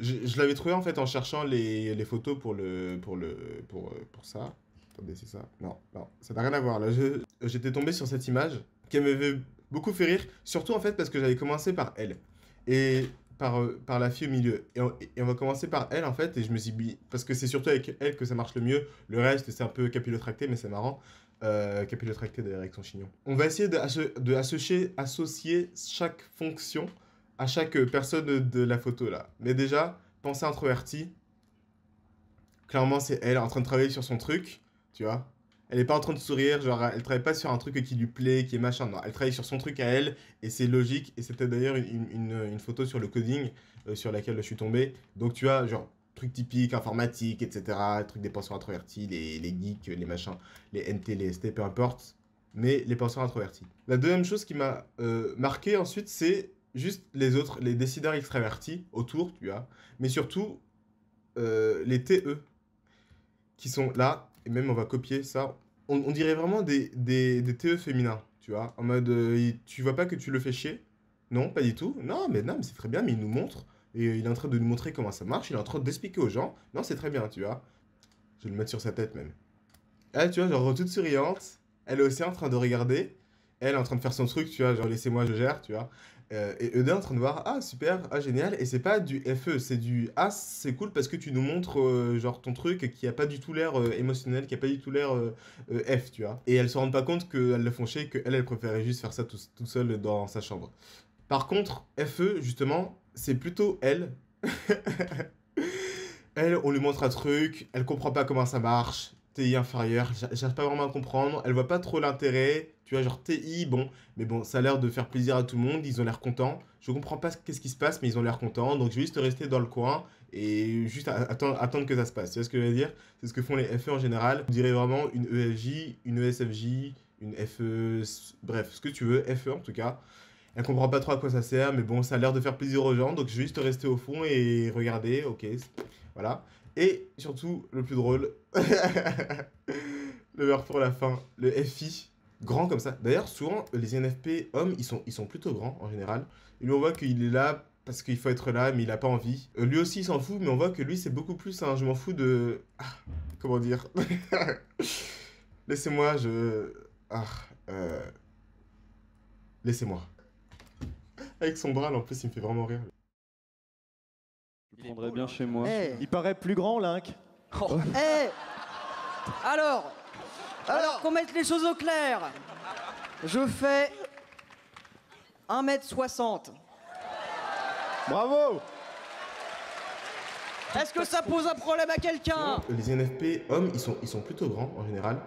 Je, l'avais trouvé en fait en cherchant les, les, photos pour le pour le pour, euh, pour ça. Attendez, c'est ça Non, non, ça n'a rien à voir. Là, j'étais tombé sur cette image qui m'avait beaucoup fait rire, surtout en fait parce que j'avais commencé par elle et par euh, par la fille au milieu. Et on, va commencer par elle en fait et je me suis dit parce que c'est surtout avec elle que ça marche le mieux. Le reste c'est un peu capillotracté mais c'est marrant. Euh, capillotracté d'ailleurs avec son chignon. On va essayer de, de associer, associer chaque fonction à chaque personne de la photo là. Mais déjà, pensée introvertie, clairement, c'est elle en train de travailler sur son truc, tu vois. Elle n'est pas en train de sourire, genre elle travaille pas sur un truc qui lui plaît, qui est machin. Non, elle travaille sur son truc à elle et c'est logique. Et c'était d'ailleurs une, une, une, photo sur le coding euh, sur laquelle je suis tombé. Donc tu as genre truc typique informatique, etc. Truc des penseurs introvertis, les, les geeks, les machins, les NT, les ST, peu importe. Mais les penseurs introvertis. La deuxième chose qui m'a euh, marqué ensuite, c'est juste les autres, les décideurs extravertis autour, tu vois. mais surtout euh, les TE qui sont là, et même on va copier ça. On, dirait vraiment des, des, des, TE féminins, tu vois, en mode euh, tu vois pas que tu le fais chier Non, pas du tout. Non, mais non, c'est très bien, mais il nous montre, et euh, il est en train de nous montrer comment ça marche, il est en train d'expliquer aux gens, non, c'est très bien, tu vois. Je vais le mettre sur sa tête même. Elle, ah, tu vois, genre toute souriante, elle est aussi en train de regarder, elle en train de faire son truc, tu vois, genre laissez-moi, je gère, tu vois. Euh, et Eudin en train de voir, ah super, ah génial, et c'est pas du FE, c'est du ah c'est cool parce que tu nous montres euh, genre ton truc qui a pas du tout l'air euh, émotionnel, qui a pas du tout l'air F, tu vois. Et elles se rendent pas compte qu'elles le font chier, qu'elle, elle préférait juste faire ça tout seul dans sa chambre. Par contre, FE, justement, c'est plutôt elle. elle, on lui montre un truc, elle comprend pas comment ça marche, TI inférieur, j'arrive pas vraiment à comprendre, elle voit pas trop l'intérêt, tu vois, genre TI, bon, mais bon, ça a l'air de faire plaisir à tout le monde, ils ont l'air contents, je comprends pas qu'est-ce qui se passe, mais ils ont l'air contents, donc je vais juste rester dans le coin et juste attendre, attendre que ça se passe, tu vois ce que je veux dire C'est ce que font les FE en général, on dirais vraiment une EFJ, une ESFJ, une FE, bref, ce que tu veux, FE en tout cas. Elle comprend pas trop à quoi ça sert, mais bon, ça a l'air de faire plaisir aux gens, donc je vais juste rester au fond et regarder, ok, voilà. Et surtout, le plus drôle, le meurtre pour la fin, le FI, grand comme ça. D'ailleurs, souvent, les NFP hommes, ils sont, ils sont plutôt grands en général. lui, on voit qu'il est là parce qu'il faut être là, mais il n'a pas envie. Euh, lui aussi, il s'en fout, mais on voit que lui, c'est beaucoup plus je m'en fous de. Ah, comment dire Laissez-moi, je. Ah, euh, laissez-moi. Avec son bras, en plus, il me fait vraiment rire. Hein. Eh. Il paraît plus grand, Link. Oh. Oh. Eh. Alors, alors qu'on mette les choses au clair. Je fais 1m60. Bravo Est-ce que ça pose un problème à quelqu'un Les NFP hommes, ils sont, ils sont plutôt grands en général.